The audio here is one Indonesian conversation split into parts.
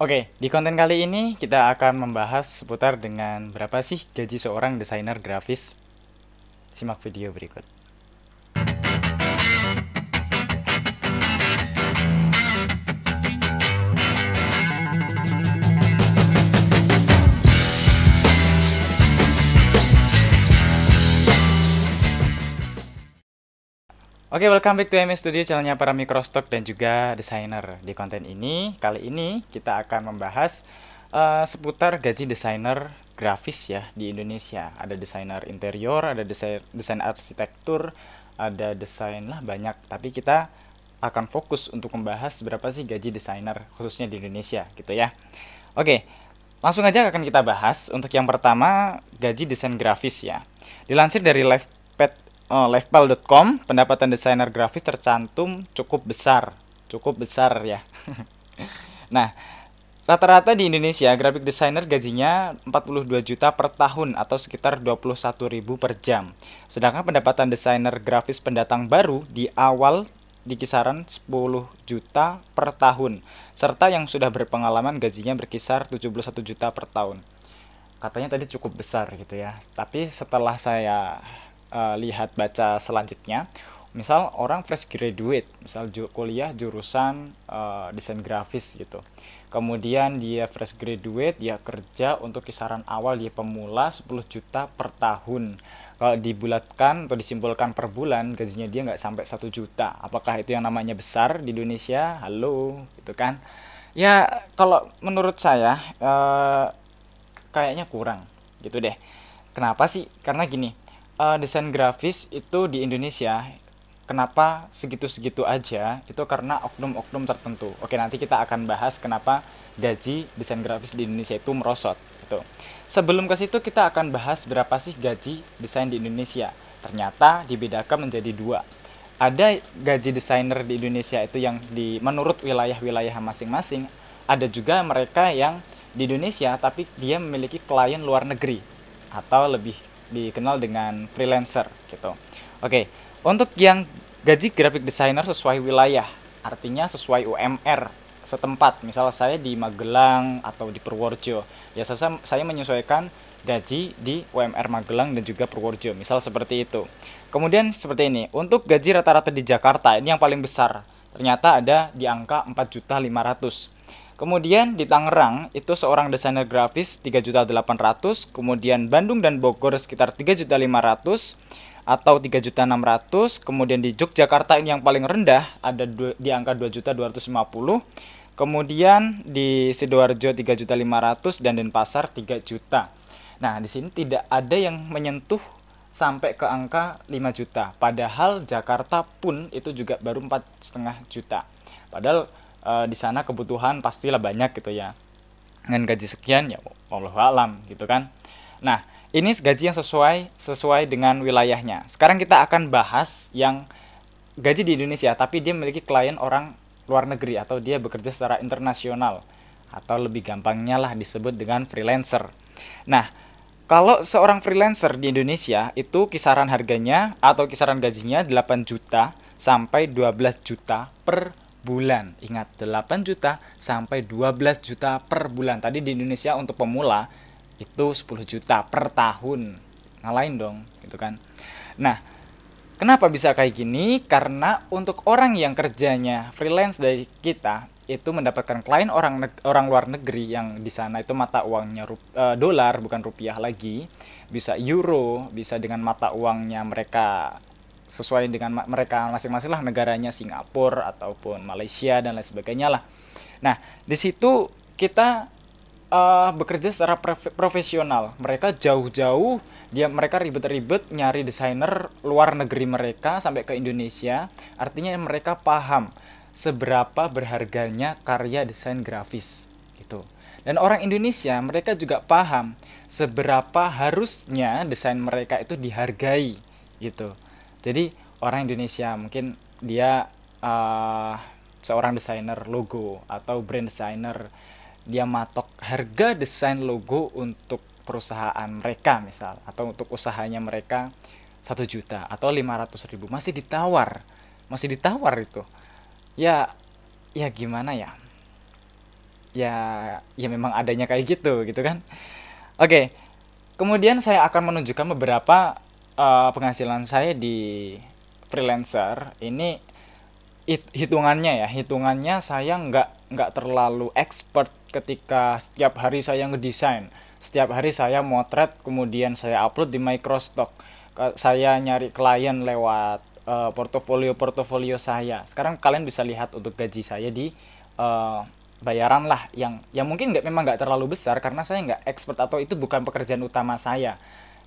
Oke, di konten kali ini kita akan membahas seputar dengan berapa sih gaji seorang desainer grafis. Simak video berikut. Oke, okay, welcome back to MS Studio, channelnya para mikrostock dan juga desainer. Di konten ini, kali ini kita akan membahas uh, seputar gaji desainer grafis ya di Indonesia. Ada desainer interior, ada desain, desain arsitektur, ada desain lah banyak. Tapi kita akan fokus untuk membahas berapa sih gaji desainer khususnya di Indonesia gitu ya. Oke, okay. Langsung aja akan kita bahas untuk yang pertama gaji desain grafis ya. Dilansir dari live uh, eh, lifepal.com, pendapatan desainer grafis tercantum cukup besar, cukup besar ya. nah, rata-rata di Indonesia grafik desainer gajinya 42 juta per tahun atau sekitar 21 ribu per jam. Sedangkan pendapatan desainer grafis pendatang baru di awal di kisaran 10 juta per tahun serta yang sudah berpengalaman gajinya berkisar 71 juta per tahun. Katanya tadi cukup besar gitu ya. Tapi setelah saya uh, lihat baca selanjutnya misal orang fresh graduate misal ju kuliah jurusan uh, desain grafis gitu kemudian dia fresh graduate dia kerja untuk kisaran awal dia pemula 10 juta per tahun kalau dibulatkan atau disimpulkan per bulan gajinya dia nggak sampai satu juta apakah itu yang namanya besar di Indonesia halo gitu kan ya kalau menurut saya uh, kayaknya kurang gitu deh kenapa sih karena gini uh, desain grafis itu di Indonesia kenapa segitu-segitu aja itu karena oknum-oknum tertentu. Oke, nanti kita akan bahas kenapa gaji desain grafis di Indonesia itu merosot gitu. Sebelum ke situ kita akan bahas berapa sih gaji desain di Indonesia. Ternyata dibedakan menjadi dua. Ada gaji desainer di Indonesia itu yang di menurut wilayah-wilayah masing-masing, ada juga mereka yang di Indonesia tapi dia memiliki klien luar negeri atau lebih dikenal dengan freelancer gitu. Oke, untuk yang gaji graphic designer sesuai wilayah, artinya sesuai UMR setempat. Misalnya saya di Magelang atau di Purworejo, ya saya, saya menyesuaikan gaji di UMR Magelang dan juga Purworejo, misal seperti itu. Kemudian seperti ini, untuk gaji rata-rata di Jakarta, ini yang paling besar, ternyata ada di angka 4.500. Kemudian di Tangerang itu seorang desainer grafis 3.800, kemudian Bandung dan Bogor sekitar 3.500 atau 3.600, kemudian di Yogyakarta ini yang paling rendah ada di angka 2.250, kemudian di Sidoarjo 3.500 dan Denpasar 3 juta. Nah, di sini tidak ada yang menyentuh sampai ke angka 5 juta. Padahal Jakarta pun itu juga baru 4,5 juta. Padahal uh, di sana kebutuhan pastilah banyak gitu ya dengan gaji sekian ya Allah alam gitu kan nah ini gaji yang sesuai sesuai dengan wilayahnya sekarang kita akan bahas yang gaji di Indonesia tapi dia memiliki klien orang luar negeri atau dia bekerja secara internasional atau lebih gampangnya lah disebut dengan freelancer nah kalau seorang freelancer di Indonesia itu kisaran harganya atau kisaran gajinya 8 juta sampai 12 juta per bulan. Ingat 8 juta sampai 12 juta per bulan. Tadi di Indonesia untuk pemula itu 10 juta per tahun. Ngalahin dong, gitu kan. Nah, kenapa bisa kayak gini? Karena untuk orang yang kerjanya freelance dari kita itu mendapatkan klien orang orang luar negeri yang di sana itu mata uangnya rup, e, dolar bukan rupiah lagi, bisa euro, bisa dengan mata uangnya mereka sesuai dengan mereka masing-masing lah negaranya Singapura ataupun Malaysia dan lain sebagainya lah. Nah di situ kita uh, bekerja secara profesional. Mereka jauh-jauh dia mereka ribet-ribet nyari desainer luar negeri mereka sampai ke Indonesia. Artinya mereka paham seberapa berharganya karya desain grafis gitu. Dan orang Indonesia mereka juga paham seberapa harusnya desain mereka itu dihargai gitu jadi orang Indonesia mungkin dia uh, seorang desainer logo atau brand designer dia matok harga desain logo untuk perusahaan mereka misal atau untuk usahanya mereka satu juta atau lima ratus ribu masih ditawar masih ditawar itu ya ya gimana ya ya ya memang adanya kayak gitu gitu kan oke kemudian saya akan menunjukkan beberapa uh, penghasilan saya di freelancer ini it, hitungannya ya hitungannya saya nggak nggak terlalu expert ketika setiap hari saya ngedesain setiap hari saya motret kemudian saya upload di Microstock saya nyari klien lewat uh, eh, portofolio portofolio saya sekarang kalian bisa lihat untuk gaji saya di uh, bayaran lah yang yang mungkin nggak memang nggak terlalu besar karena saya nggak expert atau itu bukan pekerjaan utama saya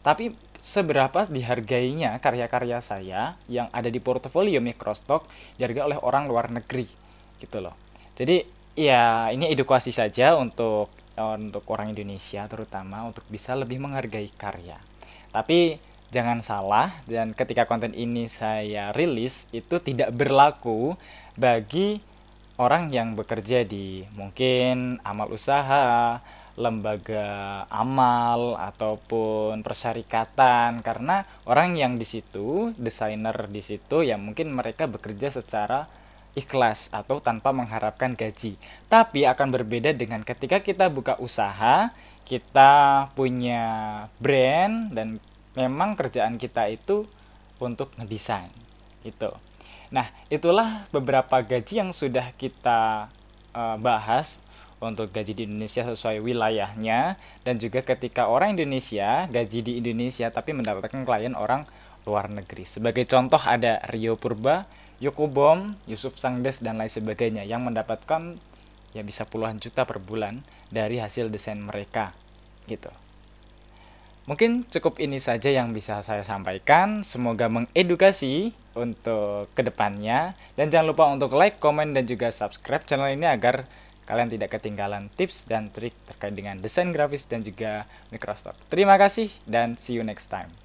tapi seberapa dihargainya karya-karya saya yang ada di portofolio Microstock dihargai oleh orang luar negeri gitu loh. Jadi ya ini edukasi saja untuk eh, untuk orang Indonesia terutama untuk bisa lebih menghargai karya. Tapi jangan salah dan ketika konten ini saya rilis itu tidak berlaku bagi orang yang bekerja di mungkin amal usaha lembaga amal ataupun persyarikatan karena orang yang di situ desainer di situ ya mungkin mereka bekerja secara ikhlas atau tanpa mengharapkan gaji tapi akan berbeda dengan ketika kita buka usaha kita punya brand dan memang kerjaan kita itu untuk ngedesain itu nah itulah beberapa gaji yang sudah kita uh, bahas untuk gaji di Indonesia sesuai wilayahnya dan juga ketika orang Indonesia gaji di Indonesia tapi mendapatkan klien orang luar negeri. Sebagai contoh ada Rio Purba, Yoko Bom, Yusuf Sangdes dan lain sebagainya yang mendapatkan ya bisa puluhan juta per bulan dari hasil desain mereka gitu. Mungkin cukup ini saja yang bisa saya sampaikan. Semoga mengedukasi untuk kedepannya. Dan jangan lupa untuk like, komen, dan juga subscribe channel ini agar kalian tidak ketinggalan tips dan trik terkait dengan desain grafis dan juga Microsoft. Terima kasih dan see you next time.